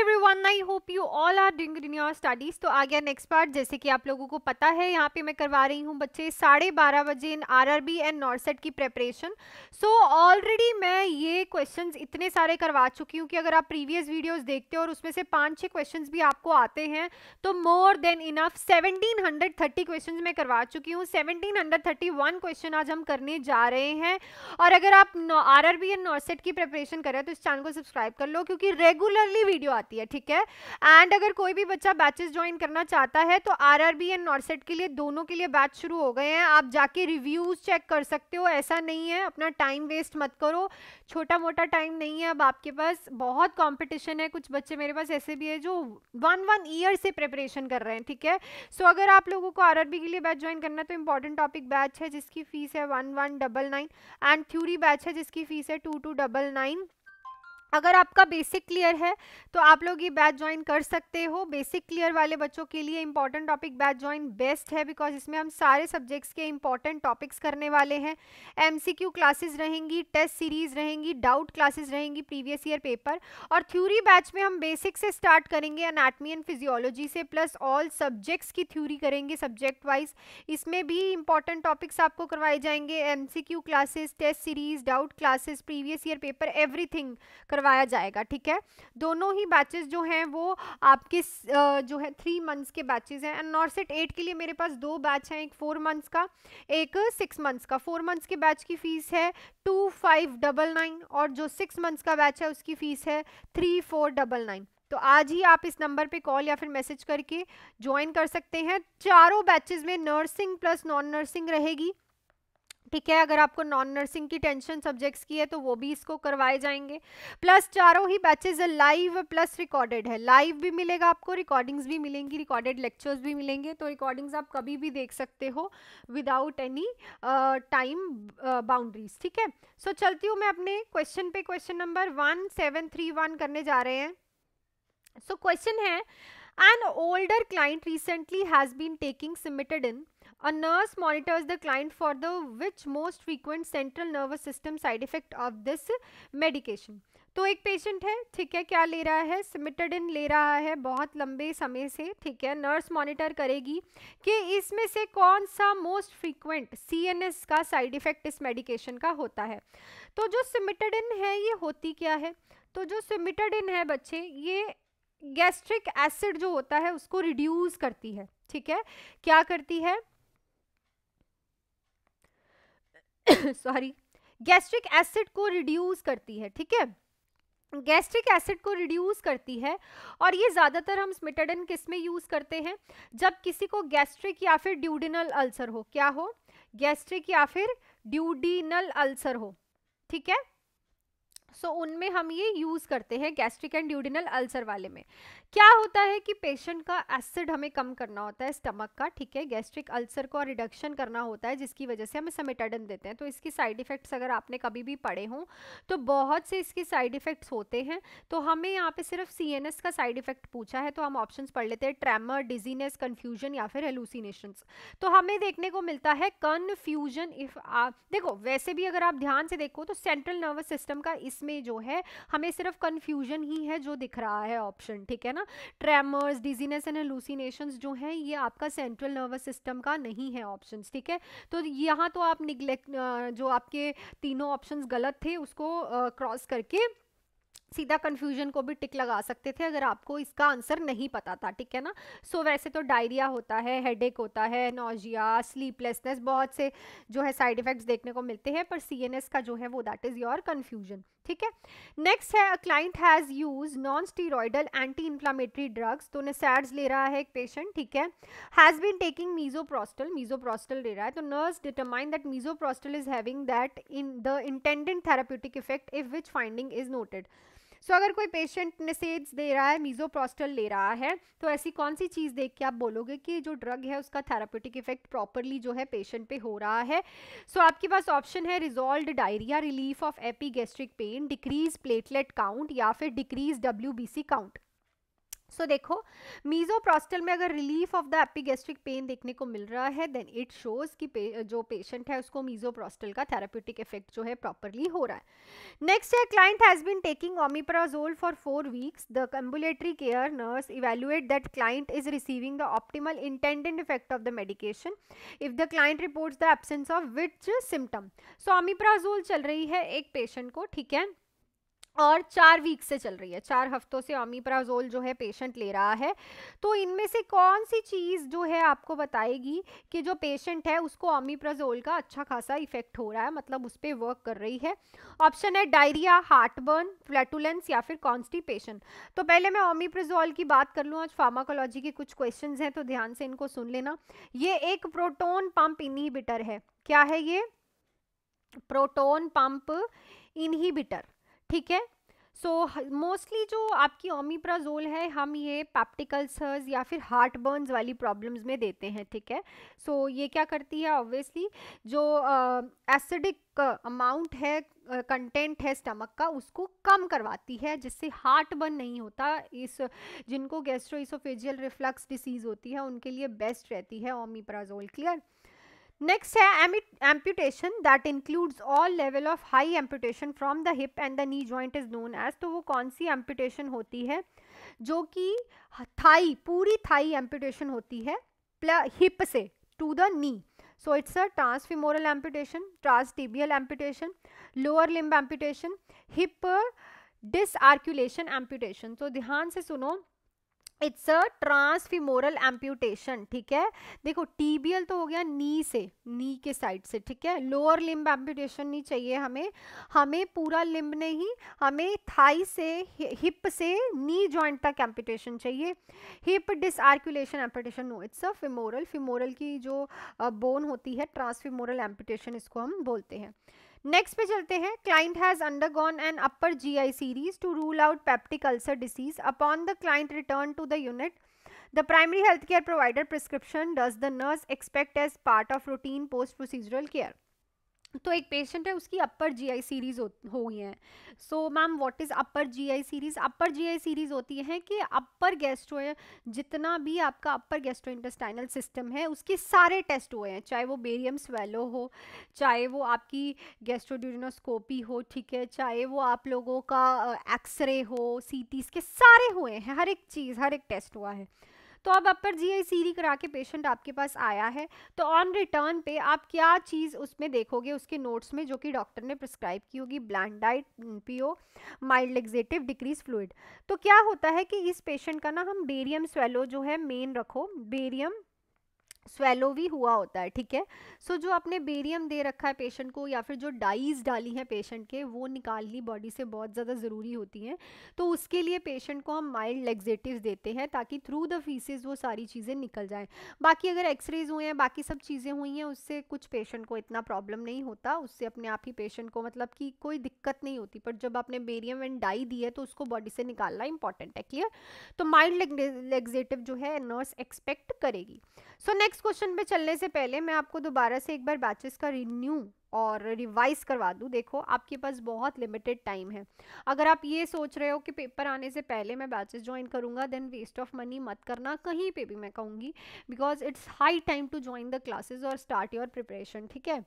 Everyone I hope you all are doing in your studies तो आ गया next part जैसे कि आप लोगों को पता है यहाँ पे मैं करवा रही हूँ बच्चे साढ़े बारह बजे इन आरआरबी एंड नॉर्सेट की प्रेपरेशन सो ऑलरेडी मैं ये क्वेश्चंस इतने सारे करवा चुकी हूँ कि अगर आप प्रीवियस वीडियोस देखते हो और उसमें से पाँच छः क्वेश्चन भी आपको आते हैं तो more than enough seventeen hundred thirty question मैं करवा चुकी हूँ seventeen hundred thirty one question आज हम करने जा रहे हैं और अगर आप R R B and NORCET की प्रेपरेशन करें तो इस चैनल को सब्सक्राइब कर लो क्योंकि रेगुलरली वीडियो आती आती है ठीक है एंड अगर कोई भी बच्चा बैचेस ज्वाइन करना चाहता है तो R R B and NORCET के लिए दोनों के लिए बैच शुरू हो गए हैं आप जाके रिव्यूज़ चेक कर सकते हो ऐसा नहीं है अपना टाइम वेस्ट मत करो छोटा मोटा टाइम नहीं है अब आपके पास बहुत कॉम्पिटिशन है कुछ बच्चे मेरे पास ऐसे भी है जो वन वन ईयर से प्रिपरेशन कर रहे हैं ठीक है सो so, अगर आप लोगों को आर के लिए बैच ज्वाइन करना है तो इंपॉर्टेंट टॉपिक बैच है जिसकी फ़ीस है वन एंड थ्यूरी बैच है जिसकी फ़ीस है टू टू डबल नाइन अगर आपका बेसिक क्लियर है तो आप लोग ये बैच ज्वाइन कर सकते हो बेसिक क्लियर वाले बच्चों के लिए important topic batch join best है बिकॉज इसमें हम सारे सब्जेक्ट्स के इंपॉर्टेंट टॉपिक्स करने वाले हैं एमसीक्यू क्लासेस रहेंगी टेस्ट सीरीज रहेंगी डाउट क्लासेस रहेंगी प्रीवियस ईयर पेपर और थ्यूरी बैच में हम बेसिक से स्टार्ट करेंगे अनाटमी एंड फिजियोलॉजी से प्लस ऑल सब्जेक्ट्स की थ्यूरी करेंगे सब्जेक्ट वाइज इसमें भी इंपॉर्टेंट टॉपिक्स आपको करवाए जाएंगे M classes test series doubt classes previous year paper everything करवा करवाया जाएगा ठीक है दोनों ही बैचेस जो हैं वो आपके जो है थ्री मंथ्स के बैचेस हैं एंड नॉर्सेट एट के लिए मेरे पास दो बैच हैं एक फोर मंथ्स का एक सिक्स मंथ्स का फोर मंथ्स के बैच की फ़ीस है टू फाइव डबल नाइन और जो सिक्स मंथ्स का बैच है उसकी फ़ीस है थ्री फोर डबल नाइन तो आज ही आप इस नंबर पे कॉल या फिर मैसेज करके ज्वाइन कर सकते हैं चारों बैचेस में नर्सिंग प्लस नॉन नर्सिंग रहेगी ठीक है अगर आपको नॉन नर्सिंग की टेंशन सब्जेक्ट्स की है तो वो भी इसको करवाए जाएंगे प्लस चारों ही बैचेज लाइव प्लस रिकॉर्डेड है लाइव भी मिलेगा आपको रिकॉर्डिंग्स भी मिलेंगी रिकॉर्डेड लेक्चर्स भी मिलेंगे तो रिकॉर्डिंग्स आप कभी भी देख सकते हो विदाउट एनी टाइम बाउंड्रीज ठीक है सो so, चलती हूँ मैं अपने क्वेश्चन पे question number one seven three one करने जा रहे हैं सो so, क्वेश्चन है an older client recently has been taking cimetidine in A nurse monitors the client for the which most frequent central nervous system side effect of this medication. तो एक patient है ठीक है क्या ले रहा है सिमिटडिन ले रहा है बहुत लंबे समय से ठीक है नर्स मॉनिटर करेगी कि इसमें से कौन सा मोस्ट फ्रीक्वेंट सीएनएस का साइड इफ़ेक्ट इस मेडिकेशन का होता है तो जो सिमिटडिन है ये होती क्या है तो जो सिमिटडिन है बच्चे ये गैस्ट्रिक एसिड जो होता है उसको रिड्यूस करती है ठीक है क्या करती है सॉरी गैस्ट्रिक एसिड को रिड्यूस करती है ठीक है गैस्ट्रिक एसिड को रिड्यूस करती है और ये ज़्यादातर हम स्मिटेडन किस में यूज़ करते हैं जब किसी को गैस्ट्रिक या फिर ड्यूडिनल अल्सर हो क्या हो गैस्ट्रिक या फिर ड्यूडिनल अल्सर हो ठीक है सो so, उनमें हम ये यूज़ करते हैं गैस्ट्रिक एंड ड्यूडिनल अल्सर वाले में क्या होता है कि पेशेंट का एसिड हमें कम करना होता है स्टमक का ठीक है गैस्ट्रिक अल्सर को रिडक्शन करना होता है जिसकी वजह से हमें समेटाडन देते हैं तो इसकी साइड इफ़ेक्ट्स अगर आपने कभी भी पढ़े हों तो बहुत से इसके साइड इफ़ेक्ट्स होते हैं तो हमें यहाँ पे सिर्फ सी का साइड इफ़ेक्ट पूछा है तो हम ऑप्शन पढ़ लेते हैं ट्रैमर डिजीनेस कन्फ्यूजन या फिर हेलूसिनेशन तो हमें देखने को मिलता है कन्फ्यूजन इफ़ आप देखो वैसे भी अगर आप ध्यान से देखो तो सेंट्रल नर्वस सिस्टम का इसमें जो है हमें सिर्फ कन्फ्यूजन ही है जो दिख रहा है ऑप्शन ठीक है ना ट्रेमर्स डिजीनेस एंड एलूसिनेशन जो हैं ये आपका सेंट्रल नर्वस सिस्टम का नहीं है ऑप्शन ठीक है तो यहाँ तो आप निगलेक्ट जो आपके तीनों ऑप्शन गलत थे उसको क्रॉस करके सीधा कंफ्यूजन को भी टिक लगा सकते थे अगर आपको इसका आंसर नहीं पता था ठीक है ना सो so, वैसे तो डायरिया होता है हेडेक होता है नोजिया स्लीपलेसनेस बहुत से जो है साइड इफ़ेक्ट्स देखने को मिलते हैं पर सीएनएस का जो है वो दैट इज़ योर कंफ्यूजन ठीक है नेक्स्ट है a client has use non steroidal anti inflammatory drugs तो नसैड्स ले रहा है एक पेशेंट ठीक है has been taking misoprostol misoprostol ले रहा है तो nurse determine that misoprostol is having that in the intended therapeutic effect if which finding is noted so अगर कोई पेशेंट निषेध दे रहा है मीजोप्रोस्टल ले रहा है तो ऐसी कौन सी चीज़ देख के आप बोलोगे कि जो ड्रग है उसका थेरापेटिक इफेक्ट प्रॉपरली जो है पेशेंट पे हो रहा है सो so, आपके पास ऑप्शन है resolve diarrhoea relief of epi pain decrease platelet count या फिर decrease W count so so, देखो मीजोप्रोस्टल में अगर relief of the epigastric pain देखने को मिल रहा है देन इट शोज कि पे, जो पेशेंट है उसको मीजोप्रोस्टल का थेरापेटिक इफेक्ट जो है प्रॉपरली हो रहा है नेक्स्ट है client has been taking omeprazole for four weeks the ambulatory care nurse evaluate that client is receiving the optimal intended effect of the medication if the client report the absence of which symptom so omeprazole चल रही है एक patient को ठीक है और चार week से चल रही है चार हफ्तों से ओमिप्राजोल जो है पेशेंट ले रहा है तो इनमें से कौन सी चीज़ जो है आपको बताएगी कि जो पेशेंट है उसको ओमिप्राजोल का अच्छा खासा इफेक्ट हो रहा है मतलब उस पर वर्क कर रही है ऑप्शन है डायरिया हार्टबर्न फ्लैटुलेंस या फिर कॉन्स्टिपेशन तो पहले मैं ओमीप्राजोल की बात कर लूँ आज फार्माकोलॉजी के कुछ क्वेश्चन हैं तो ध्यान से इनको सुन लेना ये एक प्रोटोन पम्प इन्हीबिटर है क्या है ये प्रोटोन पम्प इन्हीबिटर ठीक है सो so, मोस्टली जो आपकी ओमिप्राजोल है हम ये पैप्टिकल्सर्स या फिर हार्ट बर्न्स वाली प्रॉब्लम्स में देते हैं ठीक है सो so, ये क्या करती है ऑब्वियसली जो एसिडिक अमाउंट है कंटेंट है स्टमक का उसको कम करवाती है जिससे हार्ट बर्न नहीं होता इस जिनको गैस्ट्रोइसोफेजियल रिफ्लक्स डिसीज़ होती है उनके लिए बेस्ट रहती है ओमिप्राजोल क्लियर नेक्स्ट है amputation that includes all level of high amputation from the hip and the knee joint is known as तो वो कौन सी एम्प्यूटेशन होती है जो कि थाई पूरी थाई एम्प्यूटेशन होती है हिप से to the knee so it's a transfemoral amputation transtibial amputation lower limb amputation hip disarticulation amputation तो ध्यान से सुनो इट्स अ ट्रांसफीमोरल एम्प्यूटेशन ठीक है देखो टीबियल तो हो गया नी से नी के साइड से ठीक है लोअर लिम्ब एम्प्यूटेशन नहीं चाहिए हमें हमें पूरा लिम्ब नहीं हमें थाई से हिप से नी जॉइंट तक एम्प्यूटेशन चाहिए hip articulation amputation no it's a femoral femoral की जो बोन होती है ट्रांसफीमोरल एम्प्यूटेशन इसको हम बोलते हैं नेक्स्ट पे चलते हैं client has undergone an upper GI series to rule out peptic ulcer disease upon the client return to the unit The primary healthcare provider prescription does the nurse expect as part of routine post procedural care? तो एक patient है उसकी अपर GI series हो, गई हैं so ma'am what is upper GI series upper GI series होती है कि अपर गैस्ट्रो जितना भी आपका अपर गैस्ट्रो इंटेस्टाइनल सिस्टम है उसके सारे टेस्ट हुए हैं चाहे वो बेरियम स्वेलो हो चाहे वो आपकी गैस्ट्रोड्यूरिनोस्कोपी हो ठीक है चाहे वो आप लोगों का एक्सरे हो सी के सारे हुए हैं हर एक चीज़ हर एक टेस्ट हुआ है तो अब अपर जीआई सीरी करा के पेशेंट आपके पास आया है तो ऑन रिटर्न पे आप क्या चीज़ उसमें देखोगे उसके नोट्स में जो कि डॉक्टर ने प्रिस्क्राइब की होगी bland diet PO mild exercise decrease fluid तो क्या होता है कि इस पेशेंट का ना हम बेरियम स्वेलो जो है मेन रखो बेरियम स्वेलो भी हुआ होता है ठीक है सो जो आपने बेरियम दे रखा है पेशेंट को या फिर जो डाइज डाली हैं पेशेंट के वो निकालनी बॉडी से बहुत ज़्यादा ज़रूरी होती हैं तो उसके लिए पेशेंट को हम माइल्ड लेग्जेटिव देते हैं ताकि थ्रू द फीसेज वो सारी चीज़ें निकल जाएँ बाकी अगर एक्सरेज हुए हैं बाकी सब चीज़ें हुई हैं उससे कुछ पेशेंट को इतना प्रॉब्लम नहीं होता उससे अपने आप ही पेशेंट को मतलब कि कोई दिक्कत नहीं होती पर जब आपने बेरियम एंड डाई दी है तो उसको बॉडी से निकालना इंपॉर्टेंट है क्लियर तो माइल्ड लेग्जेटिव जो है नर्स एक्सपेक्ट करेगी सो नेक्स्ट नेक्स्ट क्वेश्चन पे चलने से पहले मैं आपको दोबारा से एक बार बैचेस का रिन्यू और रिवाइज करवा दूँ देखो आपके पास बहुत लिमिटेड टाइम है अगर आप ये सोच रहे हो कि पेपर आने से पहले मैं बैचेस ज्वाइन करूँगा देन वेस्ट ऑफ मनी मत करना कहीं पे भी मैं कहूँगी because it's high time to join the classes और स्टार्ट योर प्रिपरेशन ठीक है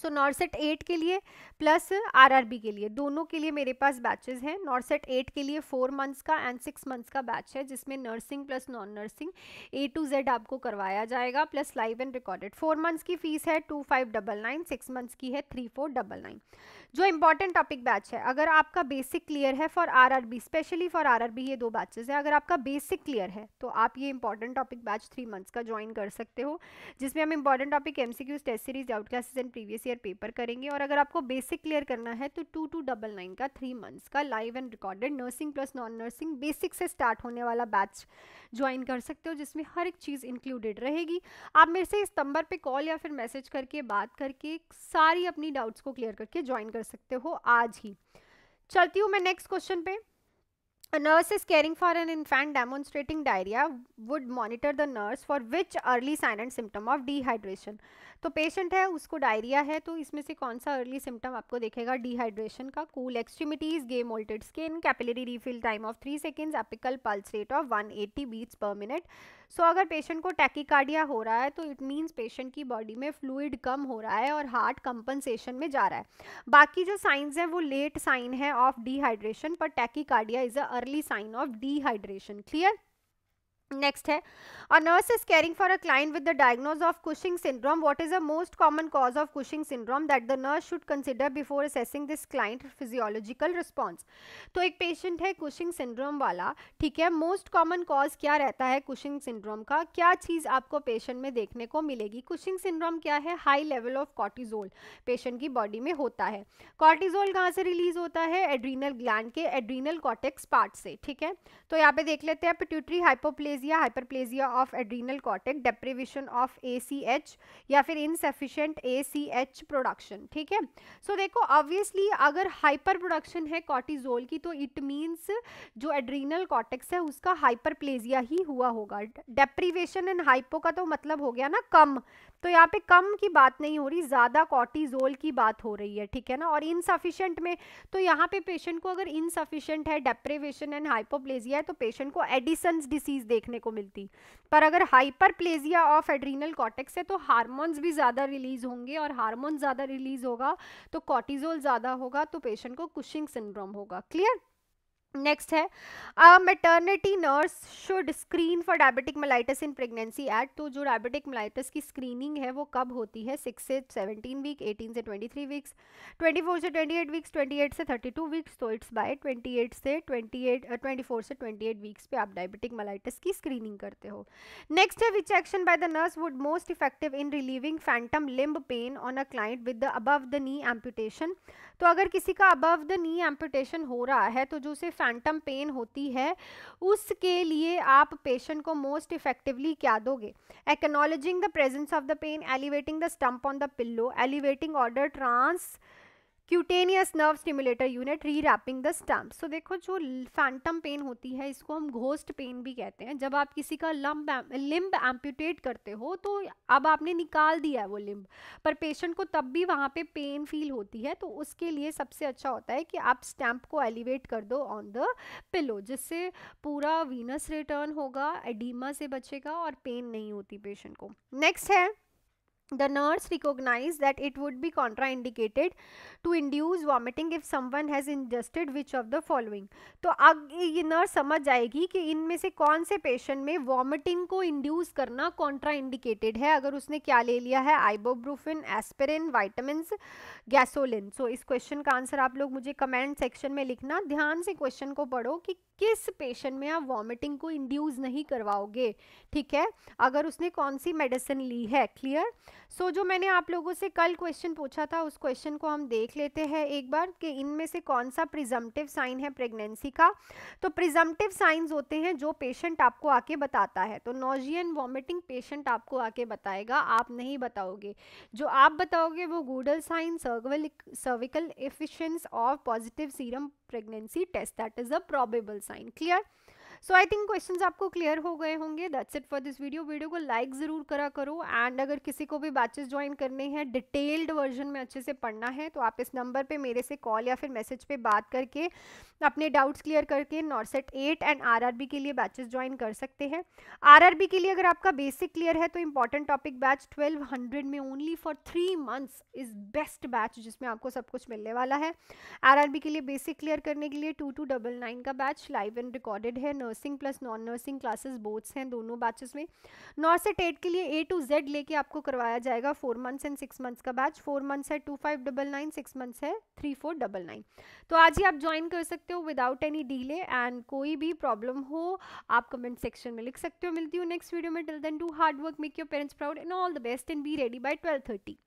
सो नॉर्सेट एट के लिए प्लस आरआरबी के लिए दोनों के लिए मेरे पास बैचेस हैं नॉर्सेट एट के लिए फोर मंथ्स का एंड सिक्स मंथ्स का बैच है जिसमें nursing plus non nursing A to Z आपको करवाया जाएगा plus live and recorded four months की फीस है two five double nine six months की है थ्री फोर डबल नाइन जो इम्पॉर्टेंट टॉपिक बैच है अगर आपका बेसिक क्लियर है for RRB specially for RRB ये दो बैचेस है अगर आपका बेसिक क्लियर है तो आप ये important topic batch three months का ज्वाइन कर सकते हो जिसमें हम important topic M C test series out classes and previous year paper करेंगे और अगर आपको बेसिक क्लियर करना है तो टू टू डबल नाइन का थ्री मंथ्स का live and recorded nursing plus non nursing basic से स्टार्ट होने वाला बैच ज्वाइन कर सकते हो जिसमें हर एक चीज़ इंक्लूडेड रहेगी आप मेरे से इस नंबर पर कॉल या फिर मैसेज करके बात करके सारी अपनी डाउट्स को क्लियर करके ज्वाइन कर सकते हो आज ही चलती हूँ मैं नेक्स्ट क्वेश्चन पे A nurse is caring for an infant demonstrating diarrhea would monitor the nurse for which early sign and symptom of dehydration. तो पेशेंट है उसको डायरिया है तो इसमें से कौन सा अर्ली सिम्टम आपको देखेगा डिहाइड्रेशन का cool extremities game mottled skin capillary refill time of three seconds apical pulse rate of one eighty beats per minute so अगर पेशेंट को टैकिकार्डिया हो रहा है तो इट मीन्स पेशेंट की बॉडी में फ्लूइड कम हो रहा है और हार्ट कंपनसेशन में जा रहा है बाकी जो साइंस हैं वो लेट साइन है ऑफ डिहाइड्रेशन पर tachycardia is a early sign of dehydration clear next है a nurse is caring for a client with the diagnose of Cushing syndrome what is a most common cause of Cushing syndrome that the nurse should consider before assessing this client physiological response तो एक patient है Cushing syndrome वाला ठीक है most common cause क्या रहता है Cushing syndrome का क्या चीज़ आपको पेशेंट में देखने को मिलेगी कुशिंग सिंड्रोम क्या है high level of cortisol patient की बॉडी में होता है कॉर्टिजोल कहाँ से रिलीज होता है एड्रीनल ग्लैंड के एड्रीनल कॉटेक्स पार्ट से ठीक है तो यहाँ पे देख लेते हैं pituitary hypo hyperplasia hyperplasia of adrenal cortex deprivation of A या फिर इनसेफिशेंट ए प्रोडक्शन ठीक है सो so, देखो ऑब्वियसली अगर हाइपर प्रोडक्शन है कॉर्टिजोल की तो इट मीन्स जो एड्रीनल कॉटेक्स है उसका हाइपरप्लेजिया ही हुआ होगा डेप्रिवेशन एंड हाइपो का तो मतलब हो गया ना कम तो यहाँ पे कम की बात नहीं हो रही ज़्यादा कॉर्टिजोल की बात हो रही है ठीक है ना और इनसफिशेंट में तो यहाँ पे पेशेंट को अगर इनसफिशेंट है डेप्रिवेशन एंड हाइपोप्लेजिया है तो पेशेंट को एडिसन्स डिसीज देखना देखने को मिलती पर अगर hyperplasia of adrenal cortex है तो हारमोन्स भी ज़्यादा रिलीज होंगे और हार्मोन ज़्यादा रिलीज होगा तो कॉटिजोल ज़्यादा होगा तो पेशेंट को कुशिंग सिंड्रोम होगा क्लियर नेक्स्ट है a maternity nurse should screen for diabetic mellitus in pregnancy at तो जो डायबिटिक मलाइटस की स्क्रीनिंग है वो कब होती है सिक्स से सेवनटीन वीक एटीन से twenty three weeks twenty four से twenty eight weeks twenty eight से थर्टी टू वीक्स तो इट्स बाय ट्वेंटी एट से ट्वेंटी एट ट्वेंटी फोर से ट्वेंटी एट वीक्स पे आप डायबिटिक मलाइटस की स्क्रीनिंग करते हो नेक्स्ट है which action by the nurse would most effective in relieving phantom limb pain on a client with the above the knee amputation तो अगर किसी का अबव द नी एम्पूटेशन हो रहा है तो जो उसे फैंटम पेन होती है उसके लिए आप पेशेंट को मोस्ट इफेक्टिवली क्या दोगे acknowledging the presence of the pain elevating the stump on the pillow elevating order transcutaneous nerve stimulator unit rewrapping the stump so देखो जो फैंटम पेन होती है इसको हम घोस्ट पेन भी कहते हैं जब आप किसी का लम्ब लिम्ब एम्प्यूटेट करते हो तो अब आपने निकाल दिया है वो लिम्ब पर पेशेंट को तब भी वहाँ पे पेन फील होती है तो उसके लिए सबसे अच्छा होता है कि आप स्टैम्प को एलिवेट कर दो ऑन द पिलो जिससे पूरा वीनस रिटर्न होगा एडीमा से बचेगा और पेन नहीं होती पेशेंट को नेक्स्ट है the nurse recognized it would be contraindicated to induce vomiting if someone has ingested which of the following तो अब ये नर्स समझ जाएगी कि इनमें से कौन से पेशेंट में वॉमिटिंग को इंड्यूस करना कॉन्ट्राइंडिकेटेड है अगर उसने क्या ले लिया है ibuprofen aspirin vitamin gasoline so इस क्वेश्चन का आंसर आप लोग मुझे कमेंट सेक्शन में लिखना ध्यान से क्वेश्चन को पढ़ो कि किस पेशेंट में आप वॉमिटिंग को इंड्यूस नहीं करवाओगे ठीक है अगर उसने कौन सी मेडिसिन ली है क्लियर सो so, जो मैंने आप लोगों से कल क्वेश्चन पूछा था उस क्वेश्चन को हम देख लेते हैं एक बार कि इनमें से कौन सा प्रिजम्पटिव साइन है प्रेगनेंसी का तो प्रिजम्पटिव साइंस होते हैं जो पेशेंट आपको आके बताता है तो नोजियन वॉमिटिंग पेशेंट आपको आके बताएगा आप नहीं बताओगे जो आप बताओगे वो Goodell sign cervical cervical effacement of positive serum pregnancy test that is a probable sign clear so I think questions आपको क्लियर हो गए होंगे that's it for this video video को लाइक ज़रूर करा करो एंड अगर किसी को भी बैचेस ज्वाइन करने हैं डिटेल्ड वर्जन में अच्छे से पढ़ना है तो आप इस नंबर पर मेरे से कॉल या फिर मैसेज पे बात करके अपने डाउट्स क्लियर करके नॉर्सेट एट एंड आर के लिए बैचेस ज्वाइन कर सकते हैं आर के लिए अगर आपका बेसिक क्लियर है तो इंपॉर्टेंट टॉपिक बैच ट्वेल्व में only for three months is best batch जिसमें आपको सब कुछ मिलने वाला है आर के लिए बेसिक क्लियर करने के लिए टू टू डबल नाइन का बैच लाइव एंड रिकॉर्डेड है nursing plus non nursing classes boths हैं दोनों बैचेस में नॉर्थ से टेट के लिए ए टू जेड लेके आपको करवाया जाएगा four months and six months का बैच फोर मंथ्स है two five double nine six months है थ्री फोर डबल नाइन तो आज ही आप ज्वाइन कर सकते हो विदाउट एनी डीले एंड कोई भी प्रॉब्लम हो आप कमेंट सेक्शन में लिख सकते हो मिलती हूँ नेक्स्ट वीडियो में till then do hard work make your parents proud and all the best and be ready bye twelve thirty